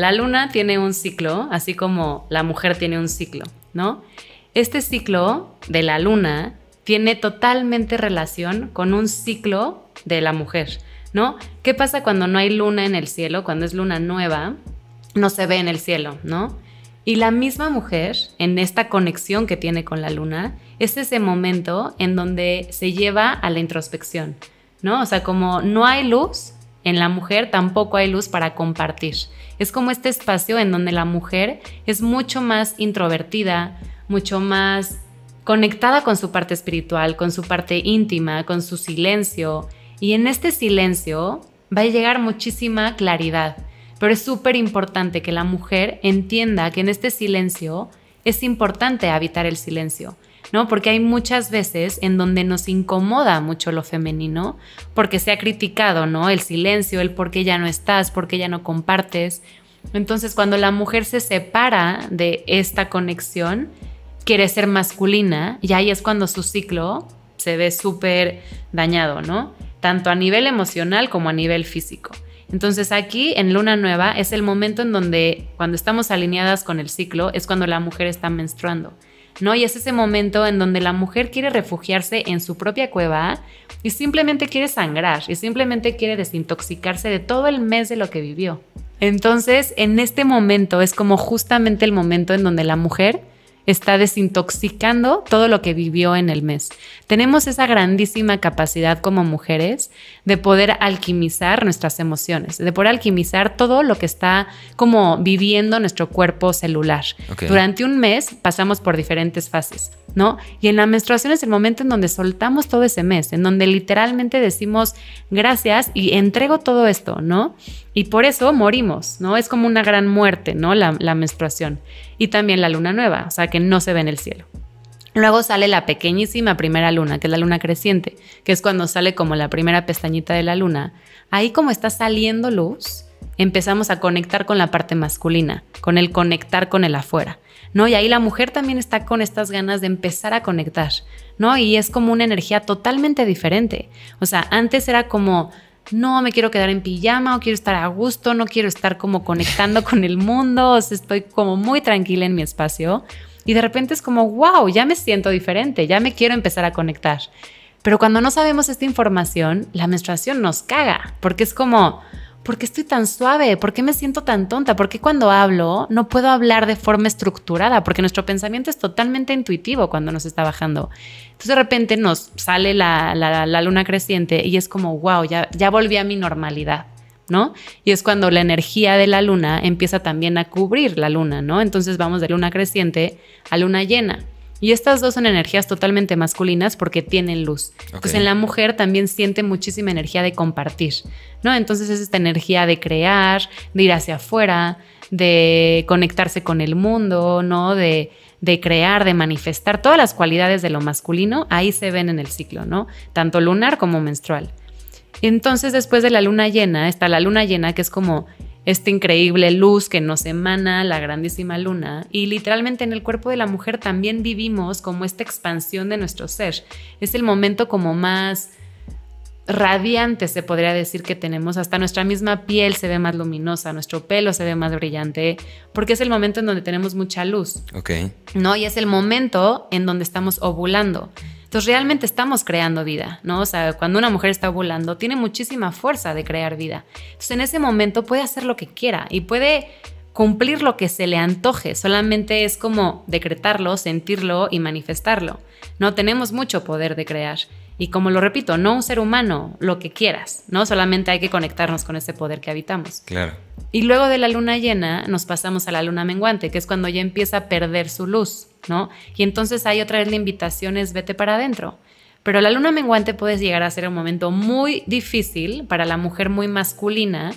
La luna tiene un ciclo, así como la mujer tiene un ciclo, ¿no? Este ciclo de la luna tiene totalmente relación con un ciclo de la mujer, ¿no? ¿Qué pasa cuando no hay luna en el cielo? Cuando es luna nueva, no se ve en el cielo, ¿no? Y la misma mujer, en esta conexión que tiene con la luna, es ese momento en donde se lleva a la introspección, ¿no? O sea, como no hay luz, en la mujer tampoco hay luz para compartir. Es como este espacio en donde la mujer es mucho más introvertida, mucho más conectada con su parte espiritual, con su parte íntima, con su silencio. Y en este silencio va a llegar muchísima claridad. Pero es súper importante que la mujer entienda que en este silencio es importante habitar el silencio. ¿no? Porque hay muchas veces en donde nos incomoda mucho lo femenino, porque se ha criticado, ¿no? El silencio, el por qué ya no estás, por qué ya no compartes. Entonces, cuando la mujer se separa de esta conexión, quiere ser masculina y ahí es cuando su ciclo se ve súper dañado, ¿no? Tanto a nivel emocional como a nivel físico. Entonces aquí en Luna Nueva es el momento en donde cuando estamos alineadas con el ciclo es cuando la mujer está menstruando. ¿no? Y es ese momento en donde la mujer quiere refugiarse en su propia cueva y simplemente quiere sangrar y simplemente quiere desintoxicarse de todo el mes de lo que vivió. Entonces, en este momento es como justamente el momento en donde la mujer está desintoxicando todo lo que vivió en el mes. Tenemos esa grandísima capacidad como mujeres de poder alquimizar nuestras emociones, de poder alquimizar todo lo que está como viviendo nuestro cuerpo celular. Durante un mes pasamos por diferentes fases, ¿no? Y en la menstruación es el momento en donde soltamos todo ese mes, en donde literalmente decimos gracias y entrego todo esto, ¿no? Y por eso morimos, ¿no? Es como una gran muerte, ¿no? La, menstruación. Y también la luna nueva, o sea, que no se ve en el cielo. Luego sale la pequeñísima primera luna, que es la luna creciente, que es cuando sale como la primera pestañita de la luna. Ahí como está saliendo luz, empezamos a conectar con la parte masculina, con el conectar con el afuera, ¿no? Y ahí la mujer también está con estas ganas de empezar a conectar, ¿no? Y es como una energía totalmente diferente. O sea, antes era como no me quiero quedar en pijama o quiero estar a gusto, no quiero estar como conectando con el mundo, estoy como muy tranquila en mi espacio y de repente es como, wow, ya me siento diferente, ya me quiero empezar a conectar. Pero cuando no sabemos esta información, la menstruación nos caga, porque es como, ¿por qué estoy tan suave? ¿Por qué me siento tan tonta? ¿Por qué cuando hablo no puedo hablar de forma estructurada? Porque nuestro pensamiento es totalmente intuitivo cuando nos está bajando. Entonces de repente nos sale la, luna creciente y es como, wow, ya, ya volví a mi normalidad. ¿no? Y es cuando la energía de la luna empieza también a cubrir la luna, ¿no? Entonces vamos de luna creciente a luna llena. Y estas dos son energías totalmente masculinas porque tienen luz. Pues en la mujer también siente muchísima energía de compartir, ¿no? Entonces es esta energía de crear, de ir hacia afuera, de conectarse con el mundo, ¿no? De, de crear, de manifestar todas las cualidades de lo masculino, ahí se ven en el ciclo, ¿no? Tanto lunar como menstrual. Entonces, después de la luna llena, está la luna llena, que es como esta increíble luz que nos emana la grandísima luna y literalmente en el cuerpo de la mujer también vivimos como esta expansión de nuestro ser. Es el momento como más radiante, se podría decir que tenemos, hasta nuestra misma piel se ve más luminosa, nuestro pelo se ve más brillante, porque es el momento en donde tenemos mucha luz. Ok. ¿No? Y es el momento en donde estamos ovulando. Entonces realmente estamos creando vida, ¿no? O sea, cuando una mujer está ovulando, tiene muchísima fuerza de crear vida. Entonces en ese momento puede hacer lo que quiera y puede cumplir lo que se le antoje, solamente es como decretarlo, sentirlo y manifestarlo. No tenemos mucho poder de crear. Y como lo repito, no un ser humano, lo que quieras, ¿no? Solamente hay que conectarnos con ese poder que habitamos. Claro. Y luego de la luna llena nos pasamos a la luna menguante, que es cuando ya empieza a perder su luz, ¿no? Y entonces hay otra vez la invitación es vete para adentro. Pero la luna menguante puede llegar a ser un momento muy difícil para la mujer muy masculina.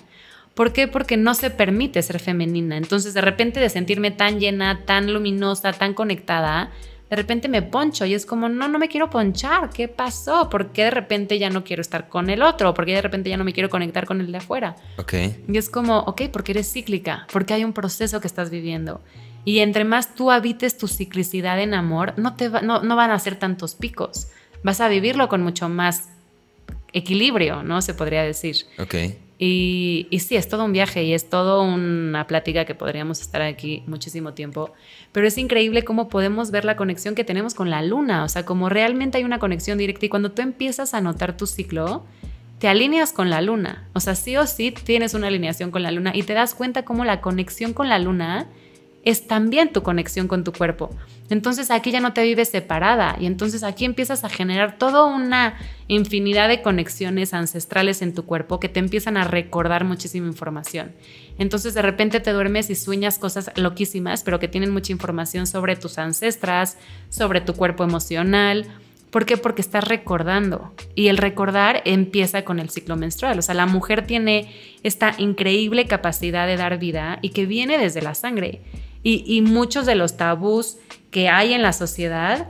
¿Por qué? Porque no se permite ser femenina. Entonces de repente de sentirme tan llena, tan luminosa, tan conectada, de repente me poncho y es como, no, no me quiero ponchar, ¿qué pasó? ¿Por qué de repente ya no quiero estar con el otro? ¿Por qué de repente ya no me quiero conectar con el de afuera? Ok. Y es como, ok, porque eres cíclica, porque hay un proceso que estás viviendo. Y entre más tú habites tu ciclicidad en amor, no, te no, no van a ser tantos picos. Vas a vivirlo con mucho más equilibrio, ¿no? Se podría decir. Ok. Y, sí, es todo un viaje y es todo una plática que podríamos estar aquí muchísimo tiempo, pero es increíble cómo podemos ver la conexión que tenemos con la luna, o sea, como realmente hay una conexión directa y cuando tú empiezas a notar tu ciclo, te alineas con la luna, o sea, sí o sí tienes una alineación con la luna y te das cuenta cómo la conexión con la luna es también tu conexión con tu cuerpo. Entonces aquí ya no te vives separada y entonces aquí empiezas a generar toda una infinidad de conexiones ancestrales en tu cuerpo que te empiezan a recordar muchísima información. Entonces de repente te duermes y sueñas cosas loquísimas, pero que tienen mucha información sobre tus ancestras, sobre tu cuerpo emocional, ¿Por qué? Porque estás recordando. Y el recordar empieza con el ciclo menstrual. O sea, la mujer tiene esta increíble capacidad de dar vida y que viene desde la sangre y, muchos de los tabús que hay en la sociedad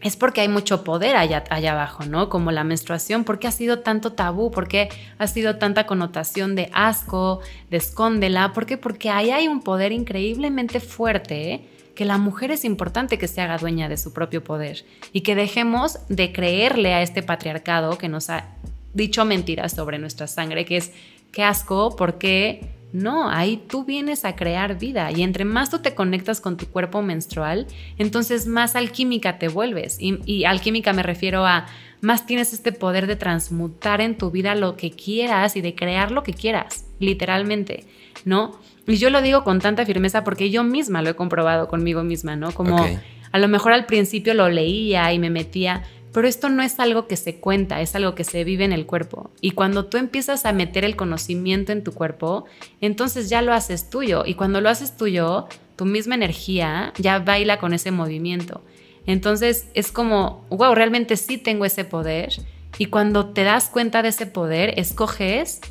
es porque hay mucho poder allá, abajo, ¿no? Como la menstruación, ¿por qué ha sido tanto tabú? ¿Por qué ha sido tanta connotación de asco, de escóndela? ¿Por qué? Porque ahí hay un poder increíblemente fuerte, ¿eh? que la mujer es importante que se haga dueña de su propio poder y que dejemos de creerle a este patriarcado que nos ha dicho mentiras sobre nuestra sangre, que es, qué asco, ¿por qué? No, ahí tú vienes a crear vida y entre más tú te conectas con tu cuerpo menstrual, entonces más alquímica te vuelves. Y, alquímica me refiero a más tienes este poder de transmutar en tu vida lo que quieras y de crear lo que quieras, literalmente, ¿no? Y yo lo digo con tanta firmeza porque yo misma lo he comprobado conmigo misma, ¿no? Como a lo mejor al principio lo leía y me metía, pero esto no es algo que se cuenta, es algo que se vive en el cuerpo. Y cuando tú empiezas a meter el conocimiento en tu cuerpo, entonces ya lo haces tuyo. Y cuando lo haces tuyo, tu misma energía ya baila con ese movimiento. Entonces es como, wow, realmente sí tengo ese poder. Y cuando te das cuenta de ese poder, escoges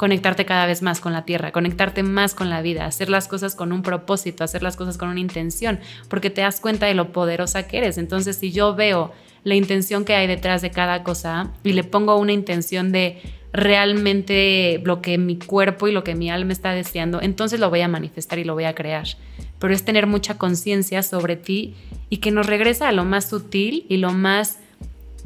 conectarte cada vez más con la tierra, conectarte más con la vida, hacer las cosas con un propósito, hacer las cosas con una intención, porque te das cuenta de lo poderosa que eres. Entonces, si yo veo la intención que hay detrás de cada cosa y le pongo una intención de realmente lo que mi cuerpo y lo que mi alma está deseando, entonces lo voy a manifestar y lo voy a crear. Pero es tener mucha conciencia sobre ti y que nos regresa a lo más sutil y lo más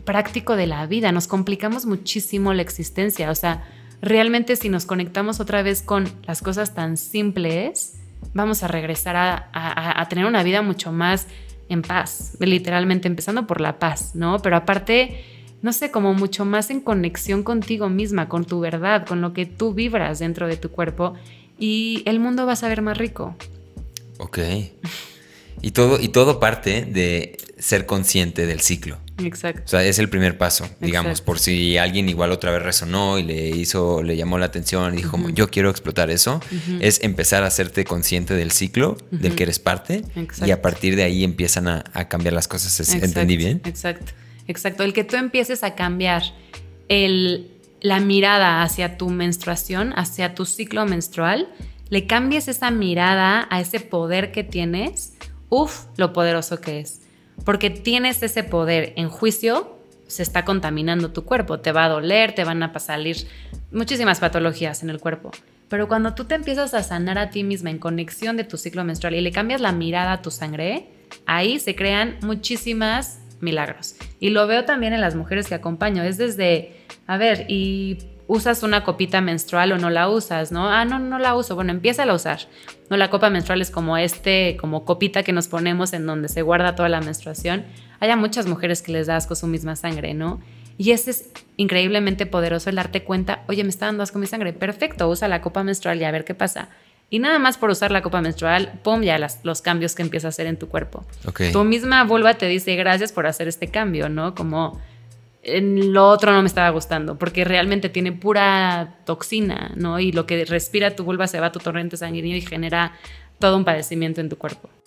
práctico de la vida. Nos complicamos muchísimo la existencia, o sea, realmente si nos conectamos otra vez con las cosas tan simples, vamos a regresar a, tener una vida mucho más en paz, literalmente empezando por la paz, ¿no? Pero aparte, no sé, como mucho más en conexión contigo misma, con tu verdad, con lo que tú vibras dentro de tu cuerpo y el mundo va a saber más rico. Ok. Y todo, y todo parte de ser consciente del ciclo. Exacto. O sea, es el primer paso, digamos, por si alguien igual otra vez resonó y le hizo, le llamó la atención y dijo, yo quiero explotar eso, es empezar a hacerte consciente del ciclo del que eres parte Exacto. y a partir de ahí empiezan a, cambiar las cosas. ¿Entendí bien? Exacto. Exacto, el que tú empieces a cambiar la mirada hacia tu menstruación, hacia tu ciclo menstrual, le cambies esa mirada a ese poder que tienes, uff, lo poderoso que es porque tienes ese poder en juicio, se está contaminando tu cuerpo, te va a doler, te van a salir muchísimas patologías en el cuerpo. Pero cuando tú te empiezas a sanar a ti misma en conexión de tu ciclo menstrual y le cambias la mirada a tu sangre, ahí se crean muchísimas milagros. Y lo veo también en las mujeres que acompaño, es desde, a ver, ¿y usas una copita menstrual o no la usas, ¿no? Ah, no, no la uso. Bueno, empieza a usar. No, la copa menstrual es como este, como copita que nos ponemos en donde se guarda toda la menstruación. Hay muchas mujeres que les da asco su misma sangre, ¿no? Y ese es increíblemente poderoso el darte cuenta, oye, me está dando asco mi sangre. Perfecto, usa la copa menstrual y a ver qué pasa. Y nada más por usar la copa menstrual, pum, ya los cambios que empieza a hacer en tu cuerpo. Tu misma vulva te dice gracias por hacer este cambio, ¿no? Como lo otro no me estaba gustando, porque realmente tiene pura toxina, ¿no? Y lo que respira tu vulva se va a tu torrente sanguíneo y genera todo un padecimiento en tu cuerpo.